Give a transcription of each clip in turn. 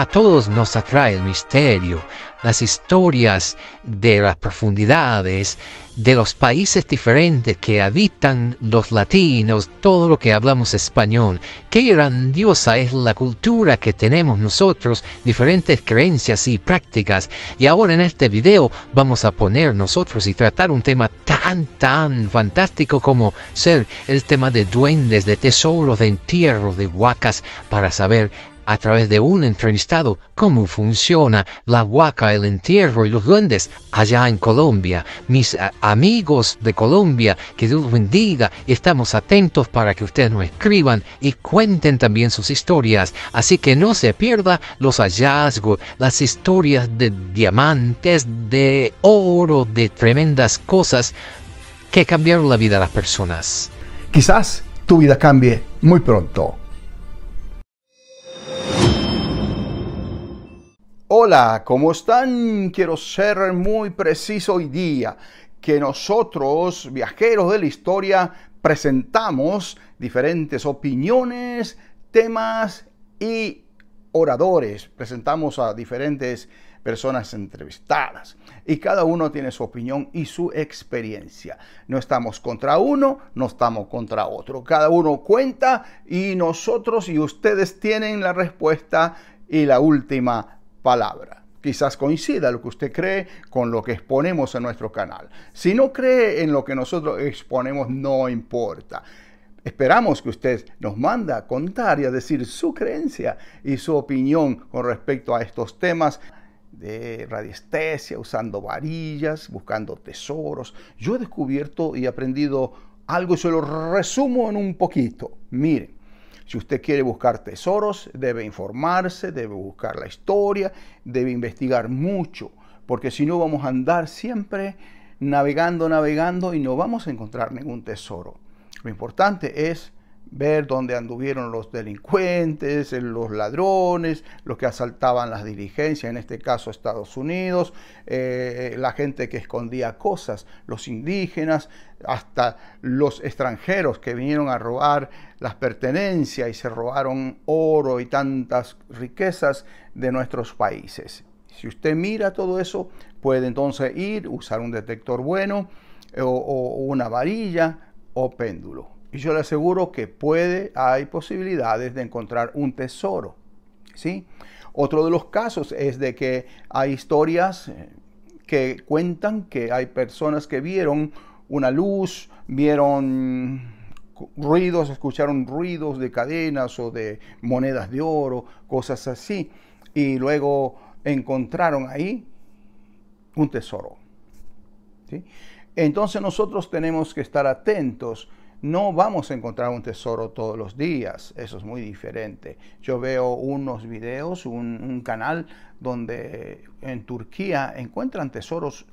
A todos nos atrae el misterio, las historias de las profundidades, de los países diferentes que habitan los latinos, todo lo que hablamos español. Qué grandiosa es la cultura que tenemos nosotros, diferentes creencias y prácticas. Y ahora en este video vamos a poner nosotros y tratar un tema tan, tan fantástico como ser el tema de duendes, de tesoros, de entierro, de huacas, para saber a través de un entrevistado cómo funciona la huaca, el entierro y los duendes allá en Colombia. Mis eh, amigos de Colombia, que Dios bendiga estamos atentos para que ustedes nos escriban y cuenten también sus historias. Así que no se pierda los hallazgos, las historias de diamantes, de oro, de tremendas cosas que cambiaron la vida de las personas. Quizás tu vida cambie muy pronto. Hola, ¿cómo están? Quiero ser muy preciso hoy día que nosotros, viajeros de la historia, presentamos diferentes opiniones, temas y oradores. Presentamos a diferentes personas entrevistadas y cada uno tiene su opinión y su experiencia. No estamos contra uno, no estamos contra otro. Cada uno cuenta y nosotros y ustedes tienen la respuesta y la última palabra. Quizás coincida lo que usted cree con lo que exponemos en nuestro canal. Si no cree en lo que nosotros exponemos, no importa. Esperamos que usted nos manda a contar y a decir su creencia y su opinión con respecto a estos temas de radiestesia, usando varillas, buscando tesoros. Yo he descubierto y aprendido algo y se lo resumo en un poquito. Miren, si usted quiere buscar tesoros, debe informarse, debe buscar la historia, debe investigar mucho, porque si no vamos a andar siempre navegando, navegando y no vamos a encontrar ningún tesoro. Lo importante es ver dónde anduvieron los delincuentes, eh, los ladrones, los que asaltaban las diligencias, en este caso Estados Unidos, eh, la gente que escondía cosas, los indígenas, hasta los extranjeros que vinieron a robar las pertenencias y se robaron oro y tantas riquezas de nuestros países. Si usted mira todo eso, puede entonces ir, usar un detector bueno eh, o una varilla o péndulo y yo le aseguro que puede, hay posibilidades de encontrar un tesoro. ¿sí? Otro de los casos es de que hay historias eh, que cuentan que hay personas que vieron una luz, vieron ruidos, escucharon ruidos de cadenas o de monedas de oro, cosas así. Y luego encontraron ahí un tesoro. Entonces nosotros tenemos que estar atentos no vamos a encontrar un tesoro todos los días, eso es muy diferente. Yo veo unos videos, un, canal donde en Turquía encuentran tesoros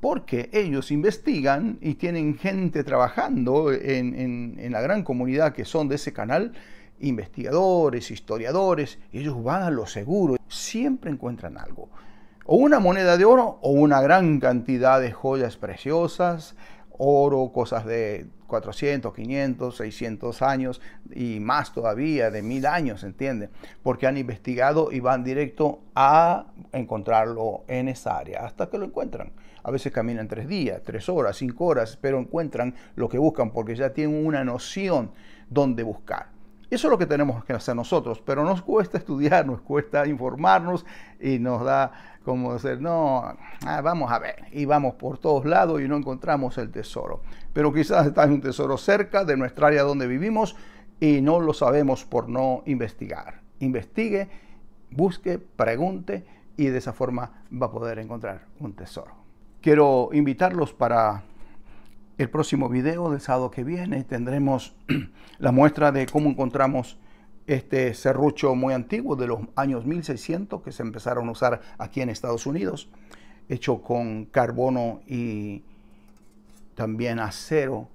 porque ellos investigan y tienen gente trabajando en, en la gran comunidad que son de ese canal, investigadores, historiadores, ellos van a lo seguro, siempre encuentran algo o una moneda de oro o una gran cantidad de joyas preciosas, oro, cosas de 400, 500, 600 años y más todavía, de mil años, ¿entienden? Porque han investigado y van directo a encontrarlo en esa área, hasta que lo encuentran. A veces caminan tres días, tres horas, cinco horas, pero encuentran lo que buscan porque ya tienen una noción dónde buscar. Eso es lo que tenemos que hacer nosotros, pero nos cuesta estudiar, nos cuesta informarnos y nos da como decir, no, ah, vamos a ver, y vamos por todos lados y no encontramos el tesoro. Pero quizás está un tesoro cerca de nuestra área donde vivimos y no lo sabemos por no investigar. Investigue, busque, pregunte y de esa forma va a poder encontrar un tesoro. Quiero invitarlos para el próximo video del sábado que viene. Tendremos la muestra de cómo encontramos este serrucho muy antiguo de los años 1600 que se empezaron a usar aquí en Estados Unidos, hecho con carbono y también acero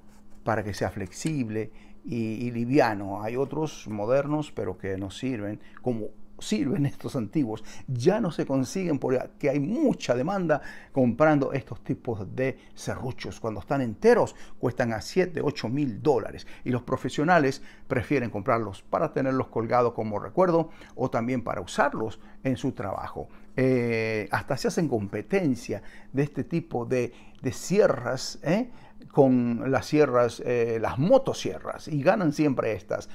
para que sea flexible y, liviano. Hay otros modernos pero que no sirven, como sirven estos antiguos, ya no se consiguen porque hay mucha demanda comprando estos tipos de serruchos. Cuando están enteros cuestan a 7, 8 mil dólares y los profesionales prefieren comprarlos para tenerlos colgados como recuerdo o también para usarlos en su trabajo. Eh, hasta se hacen competencia de este tipo de, sierras ¿eh? con las sierras, eh, las motosierras y ganan siempre estas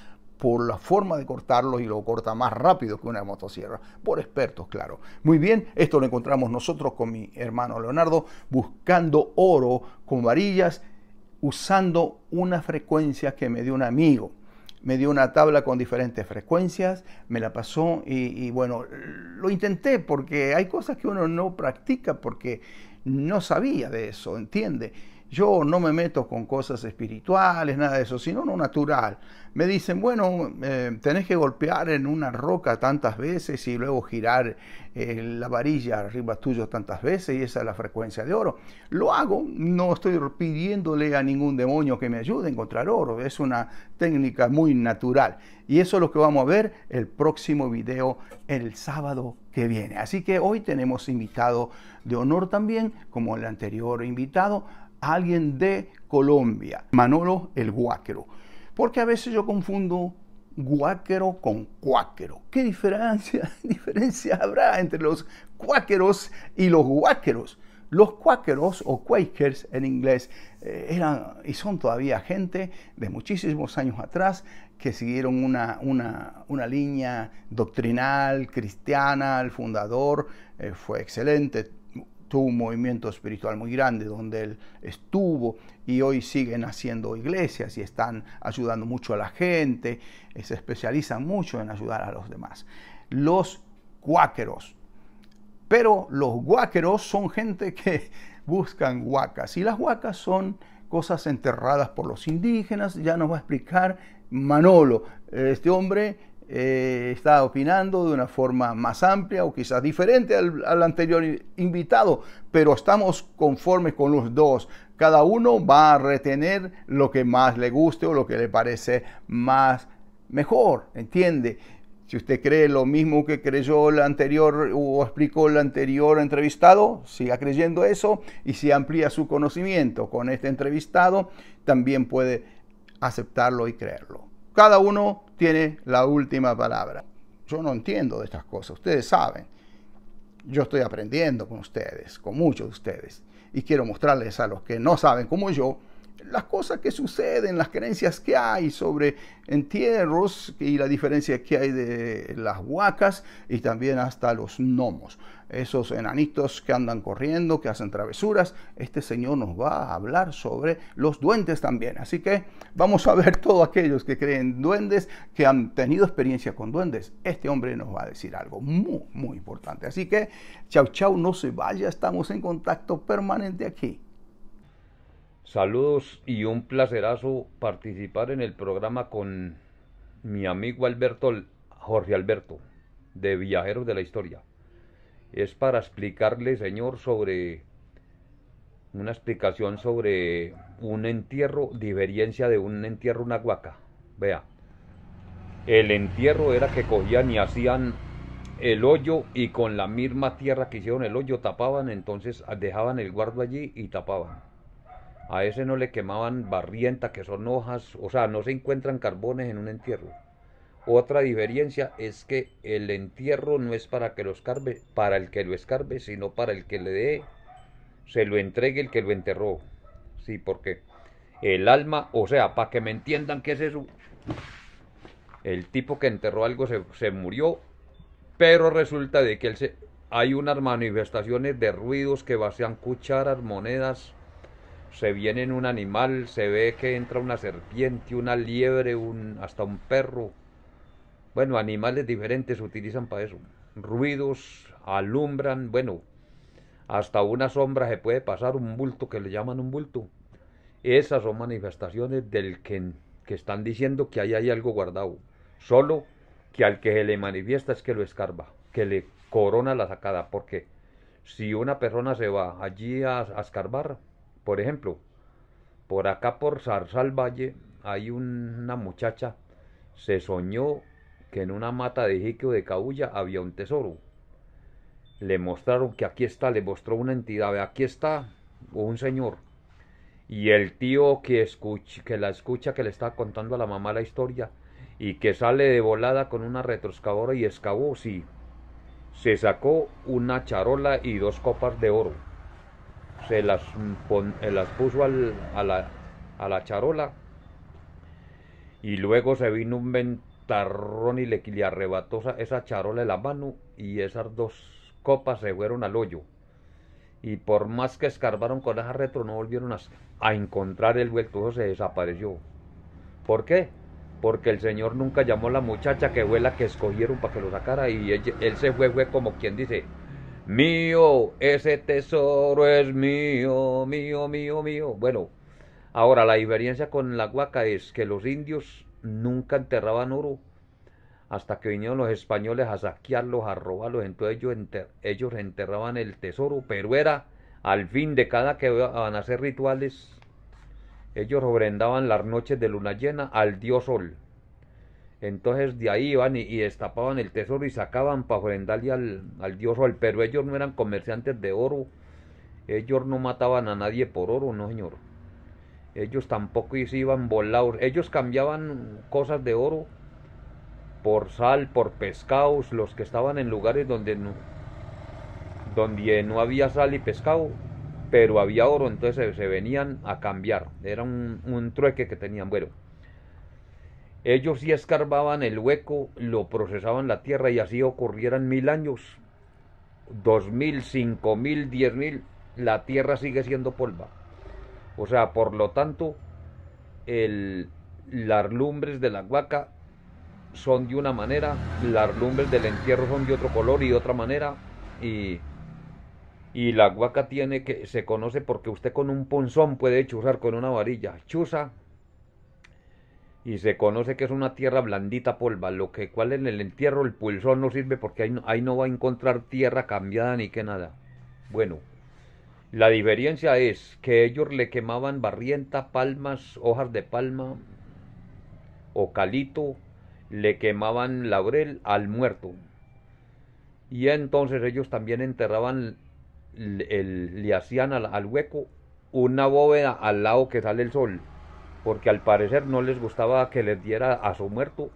por la forma de cortarlos y lo corta más rápido que una motosierra, por expertos, claro. Muy bien, esto lo encontramos nosotros con mi hermano Leonardo buscando oro con varillas usando una frecuencia que me dio un amigo. Me dio una tabla con diferentes frecuencias, me la pasó y, y bueno, lo intenté porque hay cosas que uno no practica porque no sabía de eso, ¿entiende? Yo no me meto con cosas espirituales, nada de eso, sino lo natural. Me dicen, bueno, eh, tenés que golpear en una roca tantas veces y luego girar eh, la varilla arriba tuyo tantas veces y esa es la frecuencia de oro. Lo hago, no estoy pidiéndole a ningún demonio que me ayude a encontrar oro, es una técnica muy natural. Y eso es lo que vamos a ver el próximo video el sábado que viene. Así que hoy tenemos invitado de honor también, como el anterior invitado, alguien de Colombia, Manolo el Guáquero. Porque a veces yo confundo guáquero con cuáquero. ¿Qué diferencia, habrá entre los cuáqueros y los guáqueros? Los cuáqueros o quakers en inglés eh, eran y son todavía gente de muchísimos años atrás que siguieron una, una, línea doctrinal cristiana. El fundador eh, fue excelente, tuvo un movimiento espiritual muy grande donde él estuvo y hoy siguen haciendo iglesias y están ayudando mucho a la gente, eh, se especializan mucho en ayudar a los demás. Los cuáqueros. Pero los cuáqueros son gente que buscan huacas y las huacas son cosas enterradas por los indígenas, ya nos va a explicar Manolo, este hombre eh, está opinando de una forma más amplia o quizás diferente al, al, anterior invitado, pero estamos conformes con los dos. Cada uno va a retener lo que más le guste o lo que le parece más mejor, ¿entiende? Si usted cree lo mismo que creyó el anterior o explicó el anterior entrevistado, siga creyendo eso y si amplía su conocimiento con este entrevistado, también puede aceptarlo y creerlo. Cada uno tiene la última palabra. Yo no entiendo de estas cosas, ustedes saben. Yo estoy aprendiendo con ustedes, con muchos de ustedes. Y quiero mostrarles a los que no saben como yo las cosas que suceden, las creencias que hay sobre entierros y la diferencia que hay de las huacas y también hasta los gnomos esos enanitos que andan corriendo, que hacen travesuras. Este Señor nos va a hablar sobre los duendes también. Así que vamos a ver todos aquellos que creen duendes, que han tenido experiencia con duendes. Este hombre nos va a decir algo muy, muy importante. Así que, chau, chau, no se vaya, estamos en contacto permanente aquí. Saludos y un placerazo participar en el programa con mi amigo Alberto, Jorge Alberto, de Viajeros de la Historia es para explicarle, Señor, sobre una explicación sobre un entierro, diferencia de un entierro, una guaca. Vea, el entierro era que cogían y hacían el hoyo y con la misma tierra que hicieron el hoyo tapaban, entonces dejaban el guardo allí y tapaban. A ese no le quemaban barrienta, que son hojas, o sea, no se encuentran carbones en un entierro. Otra diferencia es que el entierro no es para que lo escarbe, para el que lo escarbe, sino para el que le dé, se lo entregue el que lo enterró. Sí, porque el alma, o sea, para que me entiendan qué es eso, el tipo que enterró algo se, murió, pero resulta de que hay unas manifestaciones de ruidos que vacían cucharas, monedas, se viene un animal, se ve que entra una serpiente, una liebre, un, hasta un perro. Bueno, animales diferentes utilizan para eso. Ruidos, alumbran, bueno, hasta una sombra se puede pasar, un bulto que le llaman un bulto. Esas son manifestaciones del que, que están diciendo que ahí hay algo guardado. Solo que al que se le manifiesta es que lo escarba, que le corona la sacada. Porque si una persona se va allí a, escarbar, por ejemplo, por acá por Zarzal Valle hay una muchacha, se soñó que en una mata de o de Cabuya había un tesoro. Le mostraron que aquí está, le mostró una entidad, aquí está un señor. Y el tío que, escucha, que la escucha, que le está contando a la mamá la historia, y que sale de volada con una retroexcavadora y excavó, sí, se sacó una charola y dos copas de oro. Se las, eh, puso a, la, charola y luego se vino un, tarrón y le, arrebató esa charola de la mano y esas dos copas se fueron al hoyo. Y por más que escarbaron con esa retro, no volvieron a, encontrar el vuelto, se desapareció. ¿Por qué? Porque el señor nunca llamó a la muchacha que fue la que escogieron para que lo sacara y él, se fue, fue como quien dice, mío, ese tesoro es mío, mío, mío, mío. Bueno, ahora la diferencia con la huaca es que los indios nunca enterraban oro. Hasta que vinieron los españoles a saquearlos, a robarlos, entonces ellos, ellos enterraban el tesoro, pero era al fin de cada que van a hacer rituales, ellos ofrendaban las noches de luna llena al dios sol. Entonces de ahí iban y, destapaban el tesoro y sacaban para ofrendarle al, al dios sol, pero ellos no eran comerciantes de oro, ellos no mataban a nadie por oro, no señor. Ellos tampoco se iban volados. Ellos cambiaban cosas de oro por sal, por pescados, los que estaban en lugares donde no, donde no había sal y pescado, pero había oro, entonces se, venían a cambiar. Era un, un trueque que tenían. Bueno, ellos sí escarbaban el hueco, lo procesaban la tierra y así ocurrieran mil años, dos mil, cinco mil, diez mil, la tierra sigue siendo polva. O sea, por lo tanto, el, las lumbres de la guaca son de una manera, las lumbres del entierro son de otro color y de otra manera, y, y la guaca tiene que, se conoce porque usted con un ponzón puede chuzar con una varilla, chusa, y se conoce que es una tierra blandita polva, lo que cual en el entierro el pulsón no sirve porque ahí no va a encontrar tierra cambiada ni que nada. Bueno. La diferencia es que ellos le quemaban barrienta, palmas, hojas de palma o calito, le quemaban laurel al muerto. Y entonces ellos también enterraban, el, le hacían al, hueco una bóveda al lado que sale el sol, porque al parecer no les gustaba que les diera a su muerto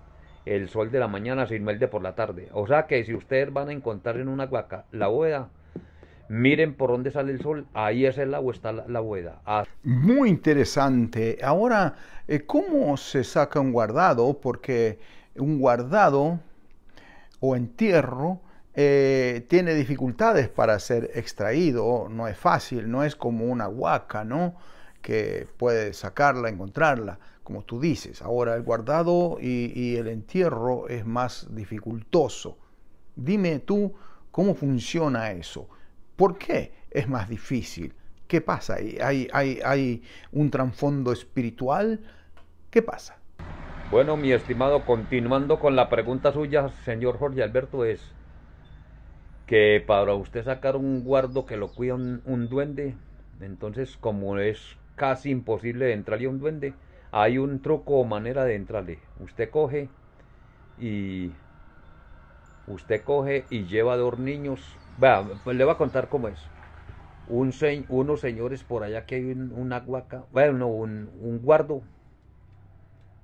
el sol de la mañana, sino el de por la tarde. O sea que si ustedes van a encontrar en una huaca la bóveda, miren por dónde sale el sol, ahí es el agua, está la, bóveda. Ah, Muy interesante. Ahora, eh, ¿cómo se saca un guardado? Porque un guardado o entierro eh, tiene dificultades para ser extraído, no es fácil, no es como una huaca, ¿no? Que puede sacarla, encontrarla, como tú dices. Ahora, el guardado y el entierro es más dificultoso. Dime tú, ¿cómo funciona eso? ¿Por qué es más difícil? ¿Qué pasa? ¿Hay, un trasfondo espiritual? ¿Qué pasa? Bueno, mi estimado, continuando con la pregunta suya, señor Jorge Alberto, es que para usted sacar un guardo que lo cuida un, un duende, entonces como es casi imposible entrarle a un duende, hay un truco o manera de entrarle. Usted coge y usted coge y lleva dos niños Vea, pues le voy a contar cómo es. Un unos señores por allá que hay un, una bueno, un, un guardo.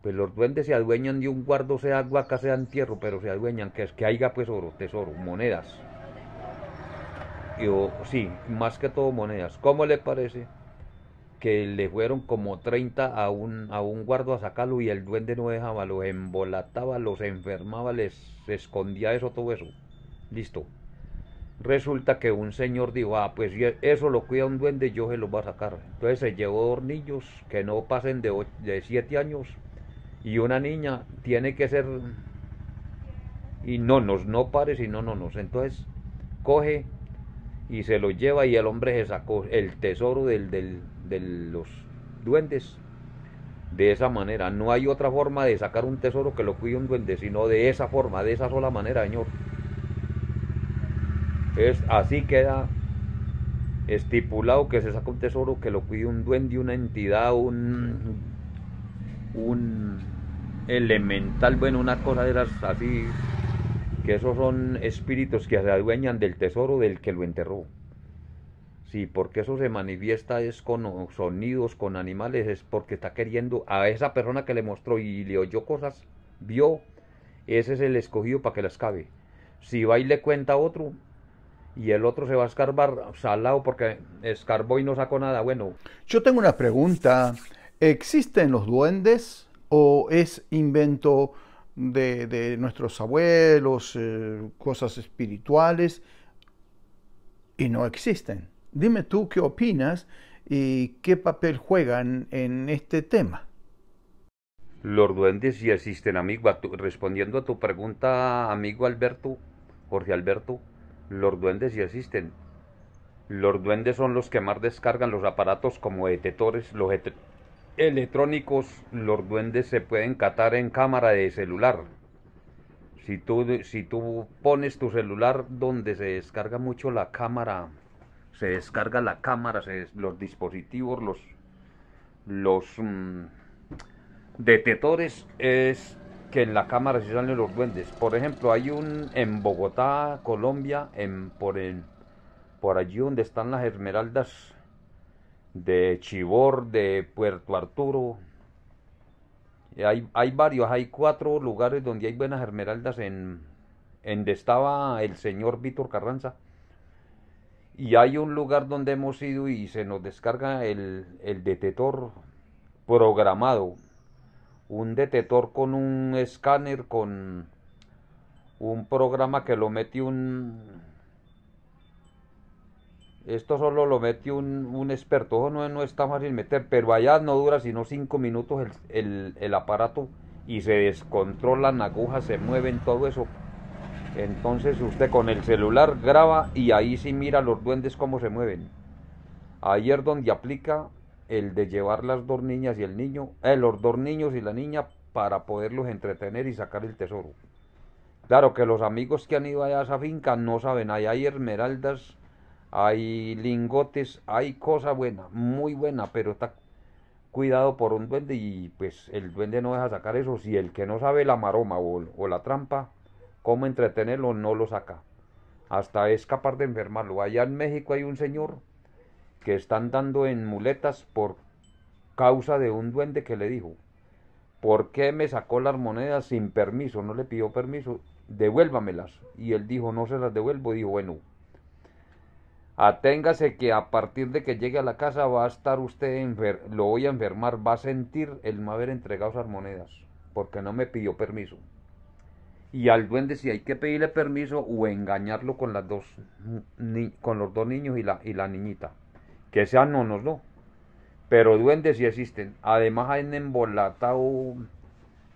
Pues los duendes se adueñan de un guardo, sea aguaca, sea entierro, pero se adueñan, que es que haya pues oro, tesoro, monedas. Yo, sí, más que todo monedas. ¿Cómo le parece? que le fueron como 30 a un, a un guardo a sacarlo y el duende no dejaba, los embolataba, los enfermaba, les escondía eso, todo eso. Listo. Resulta que un señor dijo, ah, pues eso lo cuida un duende, yo se lo voy a sacar. Entonces se llevó dos niños que no pasen de, siete años y una niña tiene que ser y no nos, no pare y no, no nos. Entonces coge y se lo lleva y el hombre se sacó el tesoro del, de los duendes. De esa manera, no hay otra forma de sacar un tesoro que lo cuide un duende, sino de esa forma, de esa sola manera, señor. Es, así queda estipulado que se saca un tesoro, que lo cuide un duende, una entidad, un, un elemental, bueno, una cosa de las así, que esos son espíritus que se adueñan del tesoro del que lo enterró. Sí, porque eso se manifiesta es con sonidos, con animales, es porque está queriendo a esa persona que le mostró y le oyó cosas, vio, ese es el escogido para que las cabe. Si va y le cuenta a otro, y el otro se va a escarbar salado porque escarbó y no sacó nada bueno. Yo tengo una pregunta. ¿Existen los duendes o es invento de, nuestros abuelos, eh, cosas espirituales? Y no existen. Dime tú qué opinas y qué papel juegan en este tema. Los duendes sí existen, amigo. respondiendo a tu pregunta, amigo Alberto, Jorge Alberto, los duendes ya existen. Los duendes son los que más descargan los aparatos como detectores, los electrónicos. Los duendes se pueden catar en cámara de celular. Si tú, si tú pones tu celular donde se descarga mucho la cámara, se descarga la cámara, los dispositivos, los, los mm, detectores, es que en la cámara se salen los duendes. Por ejemplo, hay un en Bogotá, Colombia, en, por, el, por allí donde están las esmeraldas de Chibor, de Puerto Arturo. Hay, hay varios, hay cuatro lugares donde hay buenas esmeraldas en, donde estaba el señor Víctor Carranza. Y hay un lugar donde hemos ido y se nos descarga el, el detector programado un detector con un escáner, con un programa que lo mete un... Esto solo lo mete un, experto, no, no está fácil meter, pero allá no dura sino cinco minutos el, el aparato y se descontrolan agujas, se mueven, todo eso. Entonces usted con el celular graba y ahí sí mira los duendes cómo se mueven. Ayer donde aplica el de llevar las dos niñas y el niño, eh, los dos niños y la niña para poderlos entretener y sacar el tesoro. Claro que los amigos que han ido allá a esa finca no saben, ahí hay esmeraldas, hay lingotes, hay cosa buena, muy buena, pero está cuidado por un duende y pues el duende no deja sacar eso. Si el que no sabe la maroma o, la trampa, cómo entretenerlo, no lo saca. Hasta escapar de enfermarlo. Allá en México hay un señor que están dando en muletas por causa de un duende que le dijo, ¿por qué me sacó las monedas sin permiso? No le pidió permiso, devuélvamelas. Y él dijo, no se las devuelvo. Dijo, bueno, aténgase que a partir de que llegue a la casa va a estar usted, enfermo, lo voy a enfermar, va a sentir el no haber entregado esas monedas, porque no me pidió permiso. Y al duende si hay que pedirle permiso o engañarlo con las dos los dos niños y la niñita que o no nos Pero duendes sí existen. Además hay en embolatado,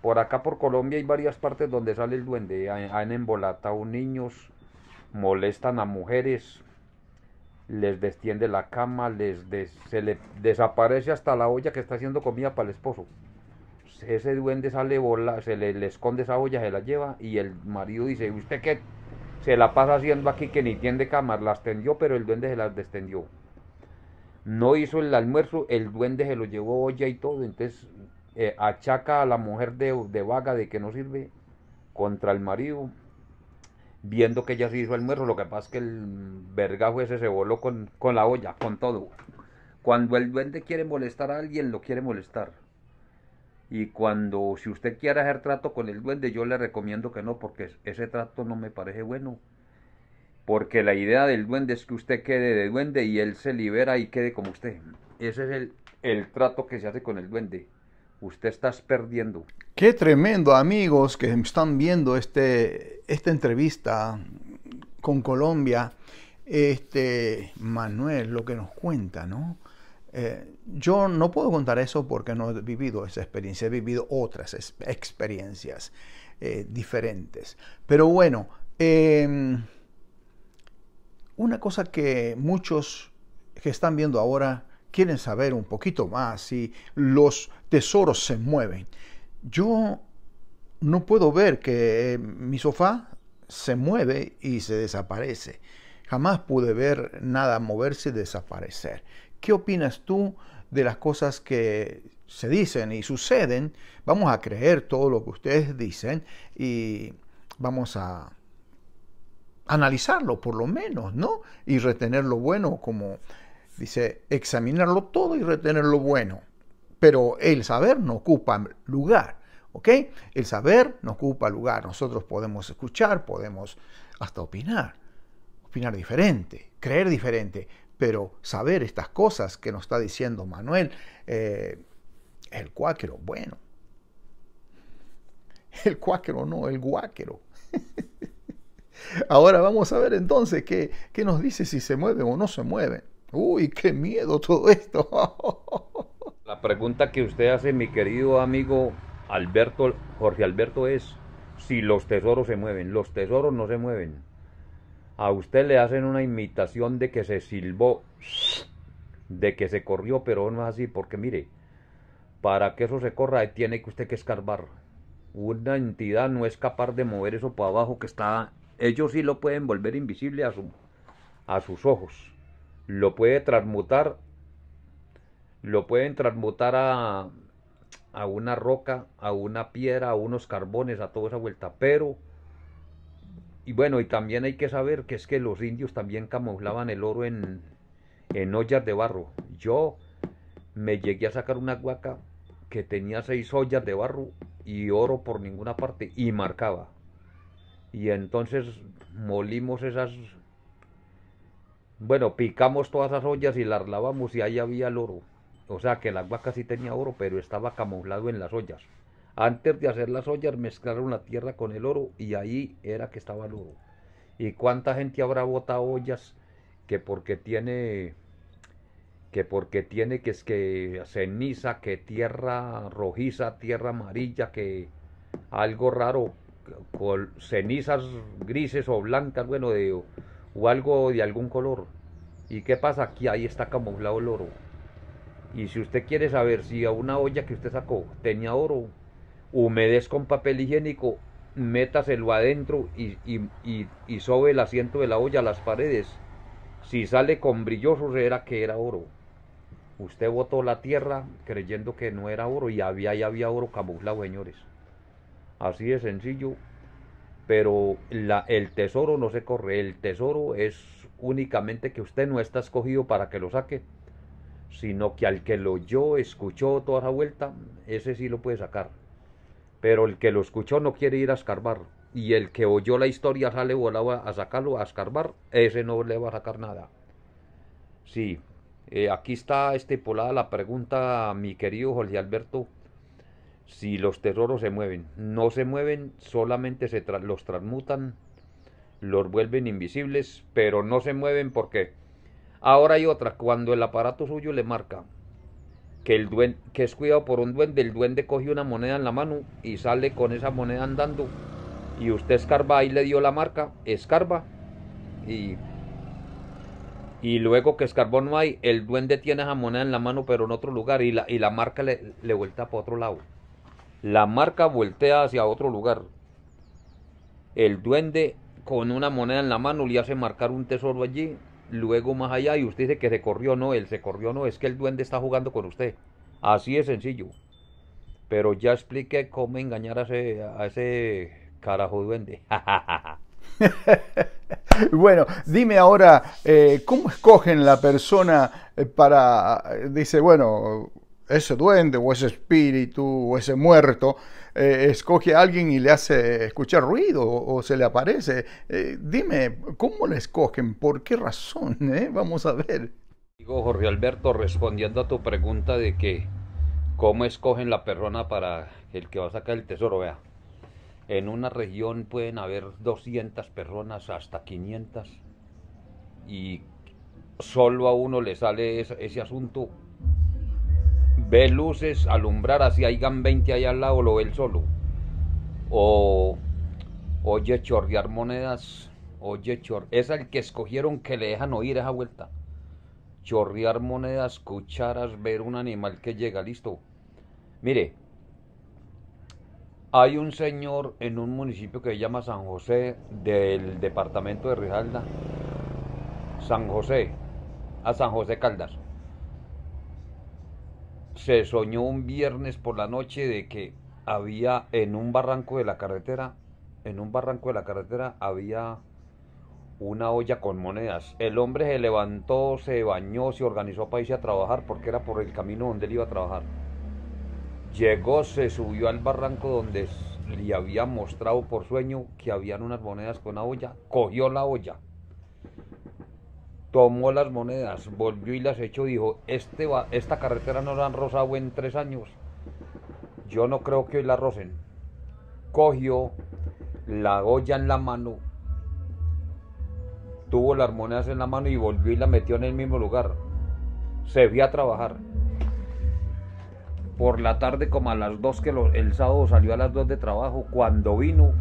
por acá por Colombia hay varias partes donde sale el duende. Han embolatado niños, molestan a mujeres, les destiende la cama, les se le desaparece hasta la olla que está haciendo comida para el esposo. Ese duende sale se le, esconde esa olla, se la lleva y el marido dice, ¿usted qué? Se la pasa haciendo aquí que ni tiende cama, las tendió, pero el duende se las destendió no hizo el almuerzo, el duende se lo llevó olla y todo, entonces eh, achaca a la mujer de, de, vaga de que no sirve contra el marido, viendo que ella se hizo almuerzo, lo que pasa es que el vergajo ese se voló con, con la olla, con todo. Cuando el duende quiere molestar a alguien, lo quiere molestar. Y cuando, si usted quiere hacer trato con el duende, yo le recomiendo que no, porque ese trato no me parece bueno. Porque la idea del duende es que usted quede de duende y él se libera y quede como usted. Ese es el, trato que se hace con el duende. Usted estás perdiendo. Qué tremendo, amigos, que están viendo este, esta entrevista con Colombia. Este Manuel, lo que nos cuenta, ¿no? Eh, yo no puedo contar eso porque no he vivido esa experiencia, he vivido otras experiencias eh, diferentes. Pero bueno, em, una cosa que muchos que están viendo ahora quieren saber un poquito más si los tesoros se mueven. Yo no puedo ver que eh, mi sofá se mueve y se desaparece. Jamás pude ver nada moverse y desaparecer. ¿Qué opinas tú de las cosas que se dicen y suceden? Vamos a creer todo lo que ustedes dicen y vamos a analizarlo por lo menos, ¿no? Y retener lo bueno, como dice, examinarlo todo y retener lo bueno. Pero el saber no ocupa lugar, ¿ok? El saber no ocupa lugar. Nosotros podemos escuchar, podemos hasta opinar, opinar diferente, creer diferente, pero saber estas cosas que nos está diciendo Manuel, eh, el cuáquero, bueno. El cuáquero no, el guáquero. Ahora vamos a ver entonces qué, qué nos dice si se mueve o no se mueven. Uy, qué miedo todo esto. La pregunta que usted hace, mi querido amigo Alberto, Jorge Alberto, es si los tesoros se mueven. Los tesoros no se mueven. A usted le hacen una imitación de que se silbó, de que se corrió, pero no es así, porque mire, para que eso se corra tiene que usted que escarbar. Una entidad no es capaz de mover eso para abajo que está ellos sí lo pueden volver invisible a, a sus ojos. Lo puede transmutar, lo pueden transmutar a, a una roca, a una piedra, a unos carbones, a toda esa vuelta. Pero, y bueno, y también hay que saber que es que los indios también camuflaban el oro en, en ollas de barro. Yo me llegué a sacar una guaca que tenía seis ollas de barro y oro por ninguna parte y marcaba y entonces molimos esas, bueno, picamos todas esas ollas y las lavamos y ahí había el oro. O sea que el agua sí tenía oro, pero estaba camuflado en las ollas. Antes de hacer las ollas mezclaron la tierra con el oro y ahí era que estaba el oro. ¿Y cuánta gente habrá bota ollas que porque tiene que porque tiene que es que ceniza, que tierra rojiza, tierra amarilla, que algo raro con cenizas grises o blancas, bueno, de, o algo de algún color. ¿Y qué pasa? Aquí ahí está camuflado el oro. Y si usted quiere saber si a una olla que usted sacó tenía oro, humedez con papel higiénico, métaselo adentro y, y, y, el asiento de la olla a las paredes. Si sale con brilloso, era que era oro. Usted botó la tierra creyendo que no era oro y había y había oro camuflado, señores. Así es sencillo. Pero el tesoro no se corre. El tesoro es únicamente que usted no está escogido para que lo saque, sino que al que lo oyó, escuchó toda la vuelta, ese sí lo puede sacar. Pero el que lo escuchó no quiere ir a escarbar. Y el que oyó la historia sale volaba a sacarlo, a escarbar, ese no le va a sacar nada. Sí, eh, aquí está estipulada la pregunta, mi querido Jorge Alberto, si los tesoros se mueven. No se mueven, solamente se los transmutan, los vuelven invisibles, pero no se mueven porque... Ahora hay otra, cuando el aparato suyo le marca que, el duen que es cuidado por un duende, el duende coge una moneda en la mano y sale con esa moneda andando y usted escarba, y le dio la marca, escarba y... luego que escarbón no hay, el duende tiene esa moneda en la mano, pero en otro lugar, y la, y la marca le, le vuelta para otro lado. La marca voltea hacia otro lugar. El duende con una moneda en la mano le hace marcar un tesoro allí, luego más allá y usted dice que se corrió, no, él se corrió, no, es que el duende está jugando con usted. Así de sencillo. Pero ya expliqué cómo engañar a ese, carajo duende. bueno, dime ahora, eh, ¿cómo escogen la persona eh, para, eh, dice, bueno, ese duende o ese espíritu o ese muerto eh, escoge a alguien y le hace escuchar ruido o, se le aparece. Eh, dime, ¿cómo le escogen? ¿Por qué razón? Eh, vamos a ver. Digo, Jorge Alberto, respondiendo a tu pregunta de que cómo escogen la persona para el que va a sacar el tesoro, vea. En una región pueden haber 200 personas, hasta 500, y solo a uno le sale ese asunto ve luces, alumbrar, así hayan 20 allá al lado, lo ve él solo. O oye chorrear monedas, oye chor... Es el que escogieron que le dejan oír esa vuelta. Chorrear monedas, cucharas, ver un animal que llega, listo. Mire, hay un señor en un municipio que se llama San José del departamento de Rijalda. San José, a San José Caldas se soñó un viernes por la noche de que había en un barranco de la carretera, en un barranco de la carretera había una olla con monedas. El hombre se levantó, se bañó, se organizó para irse a trabajar porque era por el camino donde él iba a trabajar. Llegó, se subió al barranco donde le había mostrado por sueño que habían unas monedas con una olla, cogió la olla tomó las monedas, volvió y las echó, dijo, este esta carretera no la han rozado en tres años, yo no creo que hoy la rocen. Cogió la olla en la mano, tuvo las monedas en la mano y volvió y la metió en el mismo lugar. Se fue a trabajar. Por la tarde, como a las dos, que el sábado salió a las dos de trabajo, cuando vino,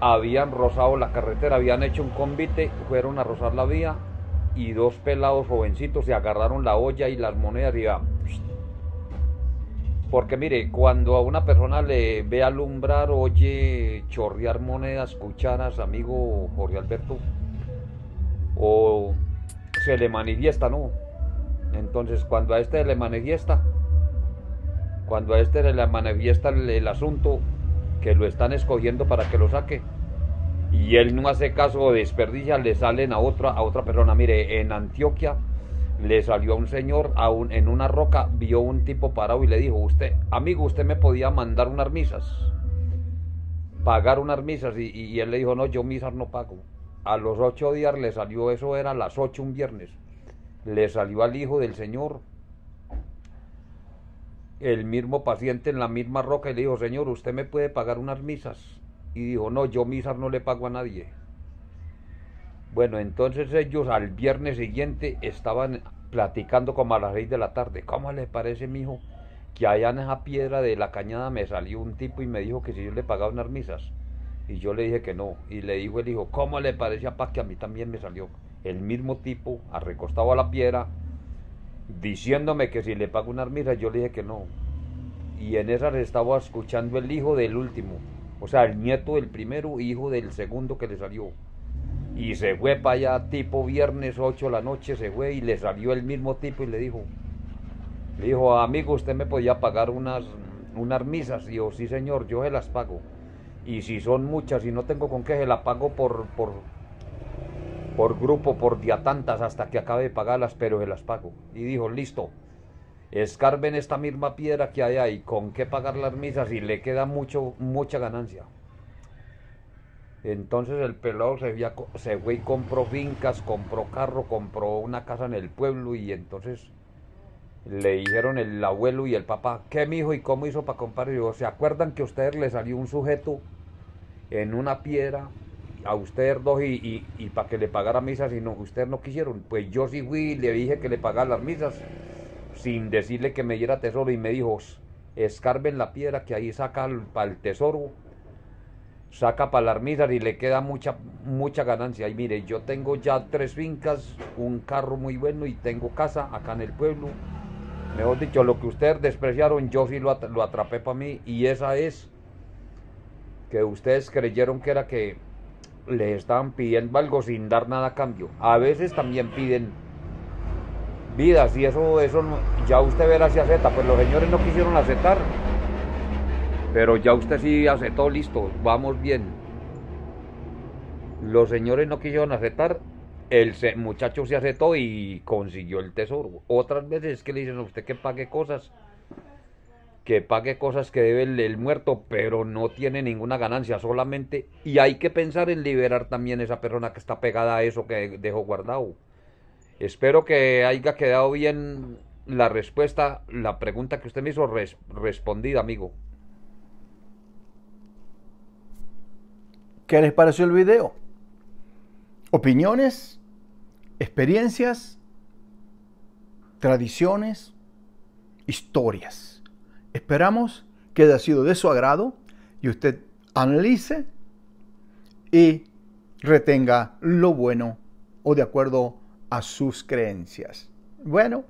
habían rozado la carretera, habían hecho un convite, fueron a rozar la vía y dos pelados jovencitos se agarraron la olla y las monedas y Porque mire, cuando a una persona le ve alumbrar, oye chorrear monedas, cucharas, amigo Jorge Alberto, o se le manifiesta, ¿no? Entonces, cuando a este le manifiesta, cuando a este le manifiesta el asunto, que lo están escogiendo para que lo saque. Y él no hace caso, desperdicia, le salen a otra, a otra persona. Mire, en Antioquia le salió a un señor a en una roca, vio un tipo parado y le dijo, usted, amigo, usted me podía mandar unas misas, pagar unas misas. Y, y él le dijo, no, yo misas no pago. A los ocho días le salió, eso era las ocho un viernes, le salió al hijo del señor el mismo paciente en la misma roca y le dijo, Señor, ¿usted me puede pagar unas misas? Y dijo, no, yo misas no le pago a nadie. Bueno, entonces ellos al viernes siguiente estaban platicando como a las seis de la tarde. ¿Cómo le parece, mijo? Que allá en esa piedra de la cañada me salió un tipo y me dijo que si yo le pagaba unas misas. Y yo le dije que no. Y le dijo el hijo, ¿cómo le parece a Paz que a mí también me salió? El mismo tipo, recostado a la piedra, diciéndome que si le pago unas misas, yo le dije que no. Y en esas estaba escuchando el hijo del último, o sea, el nieto del primero, hijo del segundo que le salió. Y se fue para allá, tipo viernes 8 la noche, se fue y le salió el mismo tipo y le dijo, le dijo, amigo, usted me podía pagar unas, unas misas. Y yo, sí señor, yo se las pago. Y si son muchas y no tengo con qué, se las pago por, por, por grupo, por día tantas, hasta que acabe de pagarlas, pero se las pago. Y dijo, listo, escarben esta misma piedra que hay ahí, con qué pagar las misas y le queda mucho, mucha ganancia. Entonces el pelado se, fue y compró fincas, compró carro, compró una casa en el pueblo y entonces le dijeron el abuelo y el papá, ¿qué mijo y cómo hizo para comprar? Y yo, ¿se acuerdan que a ustedes le salió un sujeto en una piedra a usted dos y, para que le pagara misas y no, usted no quisieron. Pues yo sí fui y le dije que le pagara las misas sin decirle que me diera tesoro y me dijo, escarben la piedra que ahí saca para el tesoro, saca para las misas y le queda mucha, mucha ganancia. Y mire, yo tengo ya tres fincas, un carro muy bueno y tengo casa acá en el pueblo. Mejor dicho, lo que ustedes despreciaron, yo sí lo, lo atrapé para mí y esa es que ustedes creyeron que era que le estaban pidiendo algo sin dar nada a cambio. A veces también piden vidas y eso, eso ya usted verá si acepta. Pues los señores no quisieron aceptar, pero ya usted sí aceptó, listo, vamos bien. Los señores no quisieron aceptar, el muchacho se aceptó y consiguió el tesoro. Otras veces que le dicen a usted que pague cosas que pague cosas que debe el, muerto, pero no tiene ninguna ganancia solamente. Y hay que pensar en liberar también esa persona que está pegada a eso que dejó guardado. Espero que haya quedado bien la respuesta, la pregunta que usted me hizo respondida, amigo. ¿Qué les pareció el video? Opiniones, experiencias, tradiciones, historias. Esperamos que haya sido de su agrado y usted analice y retenga lo bueno o de acuerdo a sus creencias. Bueno,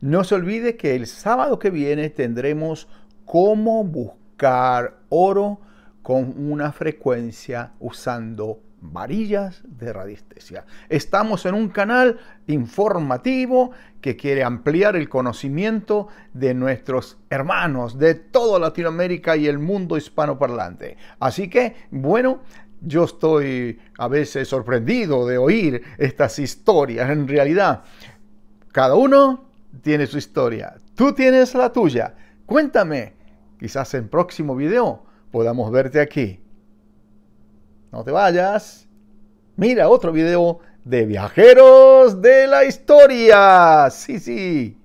no se olvide que el sábado que viene tendremos cómo buscar oro con una frecuencia usando varillas de radiestesia. Estamos en un canal informativo que quiere ampliar el conocimiento de nuestros hermanos de toda Latinoamérica y el mundo hispanoparlante. Así que, bueno, yo estoy a veces sorprendido de oír estas historias. En realidad, cada uno tiene su historia. Tú tienes la tuya. Cuéntame. Quizás en próximo video podamos verte aquí. No te vayas. Mira otro video de viajeros de la historia. Sí, sí.